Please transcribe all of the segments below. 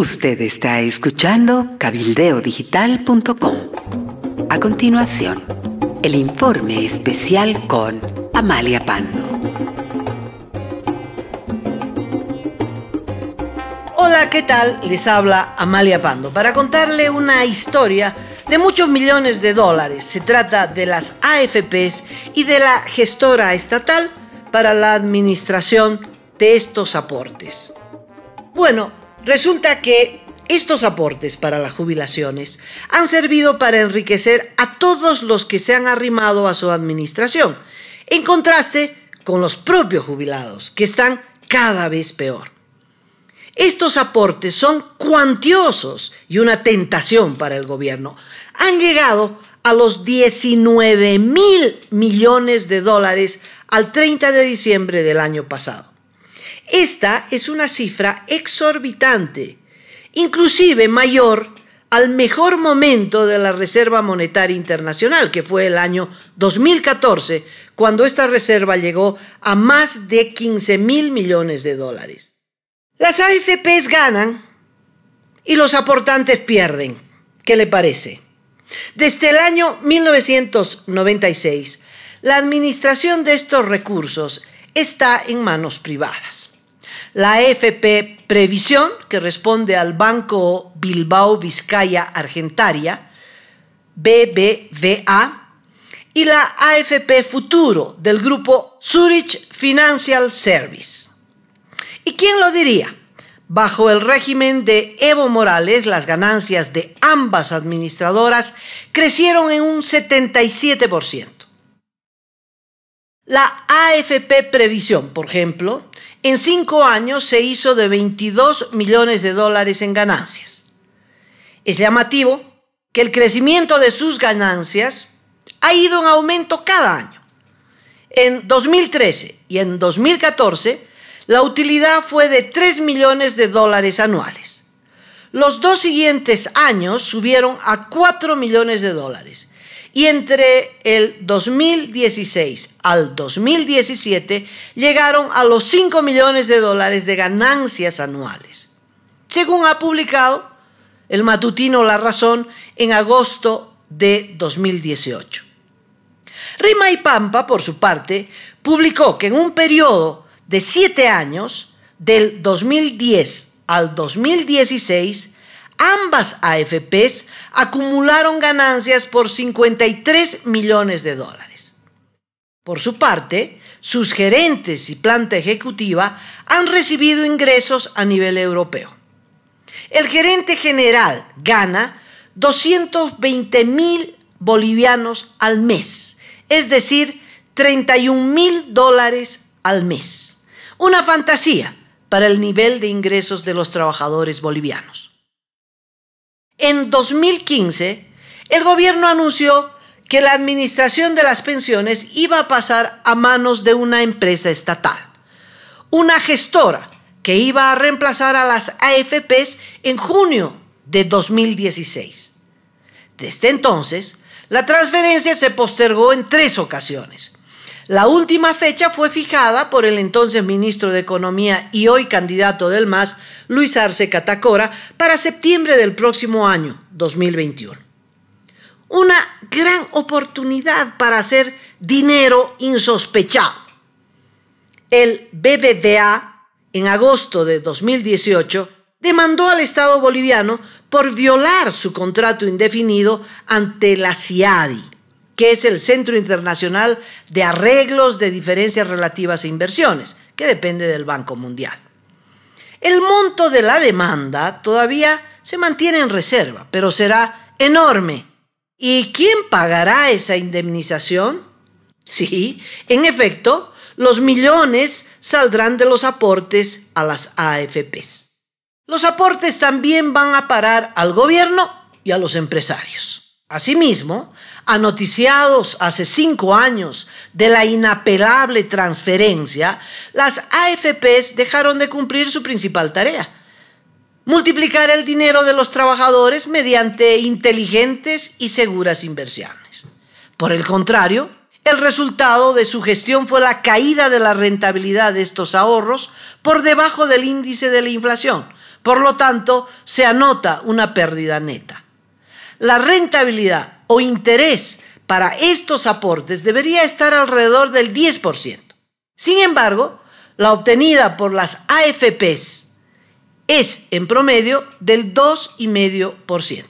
Usted está escuchando cabildeodigital.com A continuación, el informe especial con Amalia Pando. Hola, ¿qué tal? Les habla Amalia Pando para contarle una historia de muchos millones de dólares. Se trata de las AFPs y de la gestora estatal para la administración de estos aportes. Bueno, Resulta que estos aportes para las jubilaciones han servido para enriquecer a todos los que se han arrimado a su administración, en contraste con los propios jubilados, que están cada vez peor. Estos aportes son cuantiosos y una tentación para el gobierno. Han llegado a los 19 mil millones de dólares al 30 de diciembre del año pasado. Esta es una cifra exorbitante, inclusive mayor al mejor momento de la Reserva Monetaria Internacional, que fue el año 2014, cuando esta reserva llegó a más de 15 mil millones de dólares. Las AFPs ganan y los aportantes pierden. ¿Qué le parece? Desde el año 1996, la administración de estos recursos está en manos privadas. La AFP e Previsión, que responde al Banco Bilbao Vizcaya Argentaria, BBVA, y la AFP Futuro del grupo Zurich Financial Service. ¿Y quién lo diría? Bajo el régimen de Evo Morales, las ganancias de ambas administradoras crecieron en un 77%. La AFP Previsión, por ejemplo, en cinco años se hizo de 22 millones de dólares en ganancias. Es llamativo que el crecimiento de sus ganancias ha ido en aumento cada año. En 2013 y en 2014, la utilidad fue de 3 millones de dólares anuales. Los dos siguientes años subieron a 4 millones de dólares y entre el 2016 al 2017 llegaron a los 5 millones de dólares de ganancias anuales, según ha publicado el matutino La Razón en agosto de 2018. Rima y Pampa, por su parte, publicó que en un periodo de 7 años, del 2010 al 2016, ambas AFPs acumularon ganancias por 53 millones de dólares. Por su parte, sus gerentes y planta ejecutiva han recibido ingresos a nivel europeo. El gerente general gana 220 mil bolivianos al mes, es decir, 31 mil dólares al mes. Una fantasía para el nivel de ingresos de los trabajadores bolivianos en 2015, el gobierno anunció que la administración de las pensiones iba a pasar a manos de una empresa estatal, una gestora que iba a reemplazar a las AFPs en junio de 2016. Desde entonces, la transferencia se postergó en tres ocasiones la última fecha fue fijada por el entonces ministro de Economía y hoy candidato del MAS, Luis Arce Catacora, para septiembre del próximo año, 2021. Una gran oportunidad para hacer dinero insospechado. El BBVA, en agosto de 2018, demandó al Estado boliviano por violar su contrato indefinido ante la CIADI que es el Centro Internacional de Arreglos de Diferencias Relativas e Inversiones, que depende del Banco Mundial. El monto de la demanda todavía se mantiene en reserva, pero será enorme. ¿Y quién pagará esa indemnización? Sí, en efecto, los millones saldrán de los aportes a las AFPs. Los aportes también van a parar al gobierno y a los empresarios. Asimismo, anoticiados hace cinco años de la inapelable transferencia, las AFPs dejaron de cumplir su principal tarea, multiplicar el dinero de los trabajadores mediante inteligentes y seguras inversiones. Por el contrario, el resultado de su gestión fue la caída de la rentabilidad de estos ahorros por debajo del índice de la inflación. Por lo tanto, se anota una pérdida neta. La rentabilidad o interés para estos aportes debería estar alrededor del 10%. Sin embargo, la obtenida por las AFPs es en promedio del 2,5%.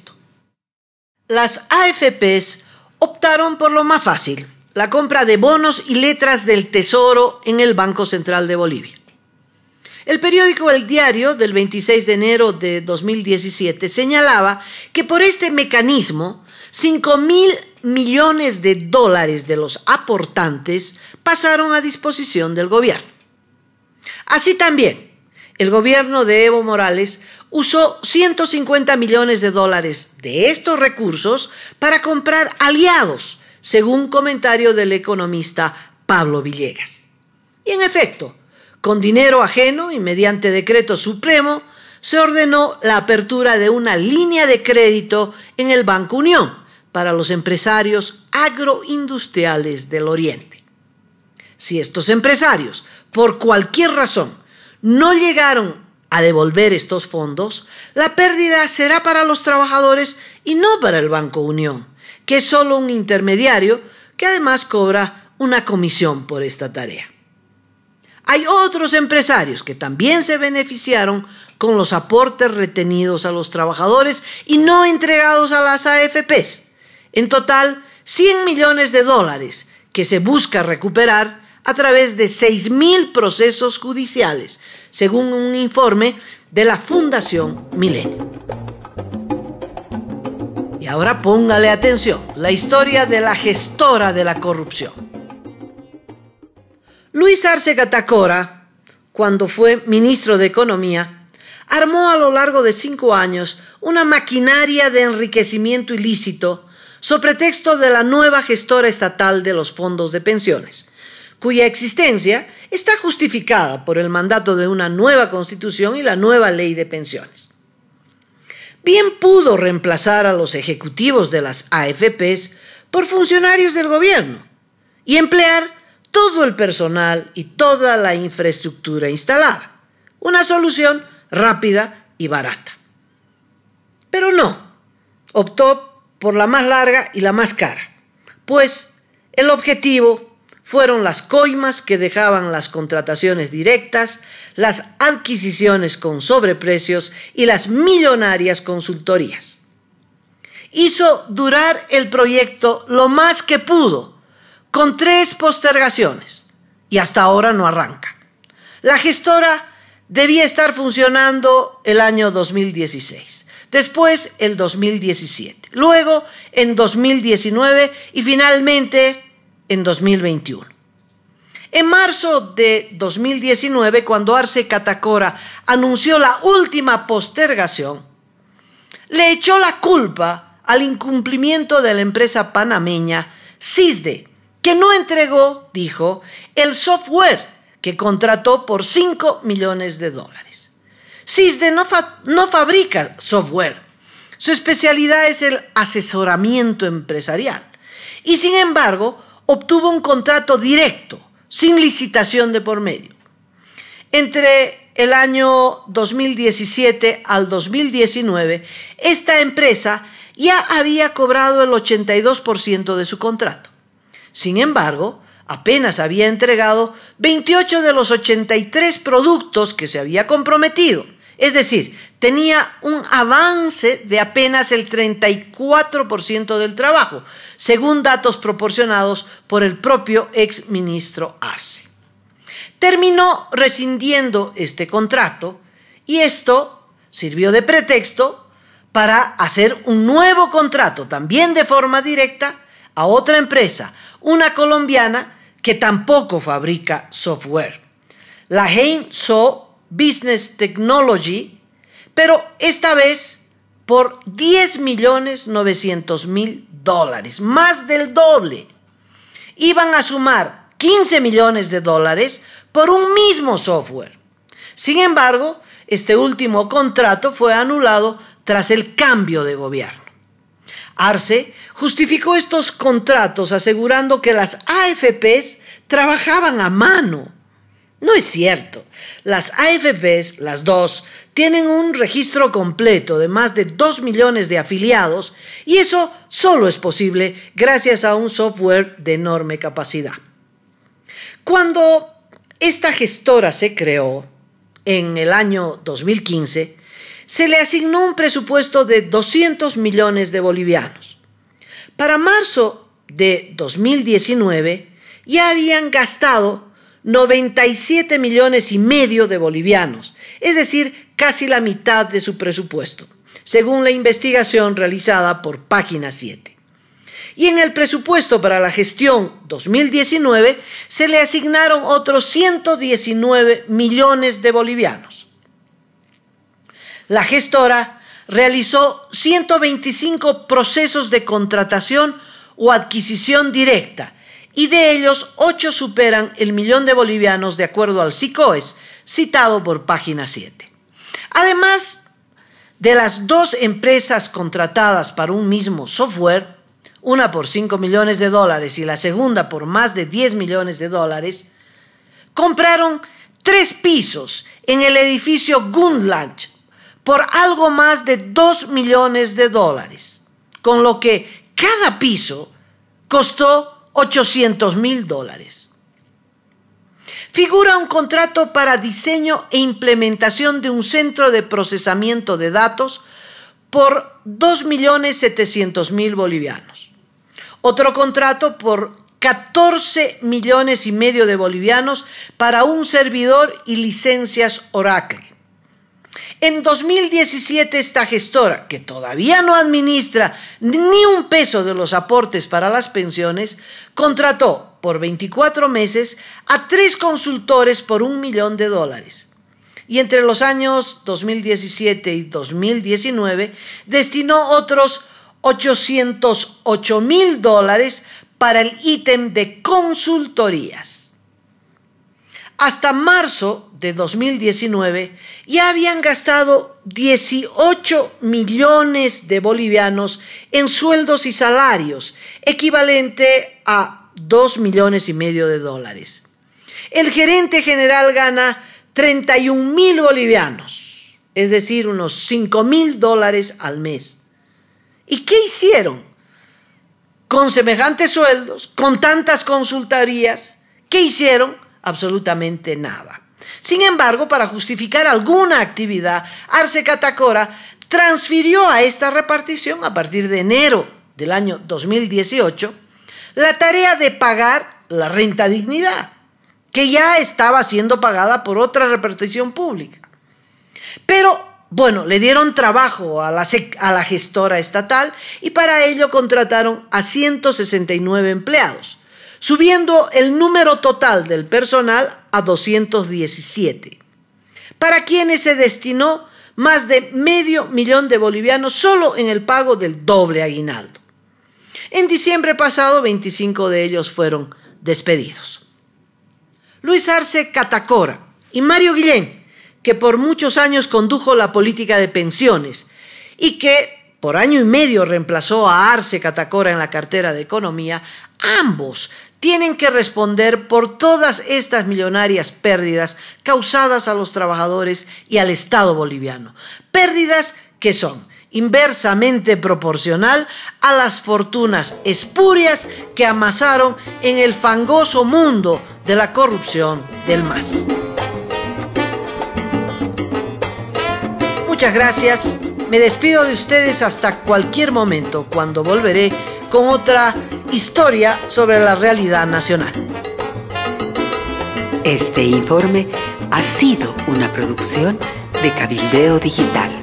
Las AFPs optaron por lo más fácil, la compra de bonos y letras del Tesoro en el Banco Central de Bolivia. El periódico El Diario del 26 de enero de 2017 señalaba que por este mecanismo 5 mil millones de dólares de los aportantes pasaron a disposición del gobierno. Así también, el gobierno de Evo Morales usó 150 millones de dólares de estos recursos para comprar aliados, según comentario del economista Pablo Villegas. Y en efecto, con dinero ajeno y mediante decreto supremo, se ordenó la apertura de una línea de crédito en el Banco Unión para los empresarios agroindustriales del Oriente. Si estos empresarios, por cualquier razón, no llegaron a devolver estos fondos, la pérdida será para los trabajadores y no para el Banco Unión, que es solo un intermediario que además cobra una comisión por esta tarea. Hay otros empresarios que también se beneficiaron con los aportes retenidos a los trabajadores y no entregados a las AFPs. En total, 100 millones de dólares que se busca recuperar a través de 6.000 procesos judiciales, según un informe de la Fundación Milenio. Y ahora póngale atención, la historia de la gestora de la corrupción. Luis Arce Catacora, cuando fue ministro de Economía, armó a lo largo de cinco años una maquinaria de enriquecimiento ilícito sobre texto de la nueva gestora estatal de los fondos de pensiones, cuya existencia está justificada por el mandato de una nueva constitución y la nueva ley de pensiones. Bien pudo reemplazar a los ejecutivos de las AFPs por funcionarios del gobierno y emplear todo el personal y toda la infraestructura instalada. Una solución rápida y barata. Pero no, optó por la más larga y la más cara, pues el objetivo fueron las coimas que dejaban las contrataciones directas, las adquisiciones con sobreprecios y las millonarias consultorías. Hizo durar el proyecto lo más que pudo, con tres postergaciones y hasta ahora no arranca. La gestora debía estar funcionando el año 2016, después el 2017, luego en 2019 y finalmente en 2021. En marzo de 2019, cuando Arce Catacora anunció la última postergación, le echó la culpa al incumplimiento de la empresa panameña CISDE, que no entregó, dijo, el software que contrató por 5 millones de dólares. CISDE no, no fabrica software. Su especialidad es el asesoramiento empresarial. Y sin embargo, obtuvo un contrato directo, sin licitación de por medio. Entre el año 2017 al 2019, esta empresa ya había cobrado el 82% de su contrato. Sin embargo, apenas había entregado 28 de los 83 productos que se había comprometido. Es decir, tenía un avance de apenas el 34% del trabajo, según datos proporcionados por el propio exministro Arce. Terminó rescindiendo este contrato y esto sirvió de pretexto para hacer un nuevo contrato, también de forma directa, a otra empresa, una colombiana que tampoco fabrica software. La Heinzo Business Technology, pero esta vez por 10 millones 900 mil dólares, más del doble. Iban a sumar 15 millones de dólares por un mismo software. Sin embargo, este último contrato fue anulado tras el cambio de gobierno. Arce justificó estos contratos asegurando que las AFPs trabajaban a mano. No es cierto. Las AFPs, las dos, tienen un registro completo de más de 2 millones de afiliados y eso solo es posible gracias a un software de enorme capacidad. Cuando esta gestora se creó en el año 2015, se le asignó un presupuesto de 200 millones de bolivianos. Para marzo de 2019 ya habían gastado 97 millones y medio de bolivianos, es decir, casi la mitad de su presupuesto, según la investigación realizada por Página 7. Y en el presupuesto para la gestión 2019 se le asignaron otros 119 millones de bolivianos la gestora realizó 125 procesos de contratación o adquisición directa y de ellos 8 superan el millón de bolivianos de acuerdo al SICOES, citado por página 7. Además de las dos empresas contratadas para un mismo software, una por 5 millones de dólares y la segunda por más de 10 millones de dólares, compraron tres pisos en el edificio Gundlach por algo más de 2 millones de dólares, con lo que cada piso costó 800 mil dólares. Figura un contrato para diseño e implementación de un centro de procesamiento de datos por 2.700.000 bolivianos. Otro contrato por 14 millones y medio de bolivianos para un servidor y licencias Oracle. En 2017 esta gestora, que todavía no administra ni un peso de los aportes para las pensiones, contrató por 24 meses a tres consultores por un millón de dólares. Y entre los años 2017 y 2019 destinó otros 808 mil dólares para el ítem de consultorías. Hasta marzo de 2019 ya habían gastado 18 millones de bolivianos en sueldos y salarios, equivalente a 2 millones y medio de dólares. El gerente general gana 31 mil bolivianos, es decir, unos 5 mil dólares al mes. ¿Y qué hicieron? Con semejantes sueldos, con tantas consultorías, ¿qué hicieron? absolutamente nada. Sin embargo, para justificar alguna actividad, Arce Catacora transfirió a esta repartición a partir de enero del año 2018 la tarea de pagar la renta dignidad, que ya estaba siendo pagada por otra repartición pública. Pero bueno, le dieron trabajo a la, gestora estatal y para ello contrataron a 169 empleados, subiendo el número total del personal a 217, para quienes se destinó más de medio millón de bolivianos solo en el pago del doble aguinaldo. En diciembre pasado, 25 de ellos fueron despedidos. Luis Arce Catacora y Mario Guillén, que por muchos años condujo la política de pensiones y que por año y medio reemplazó a Arce Catacora en la cartera de Economía, ambos tienen que responder por todas estas millonarias pérdidas causadas a los trabajadores y al Estado boliviano. Pérdidas que son inversamente proporcional a las fortunas espurias que amasaron en el fangoso mundo de la corrupción del MAS. Muchas gracias. Me despido de ustedes hasta cualquier momento cuando volveré con otra historia sobre la realidad nacional. Este informe ha sido una producción de Cabildeo Digital.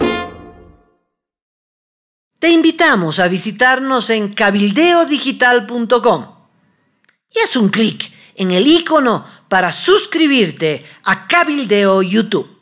Te invitamos a visitarnos en cabildeodigital.com y haz un clic en el icono para suscribirte a Cabildeo YouTube.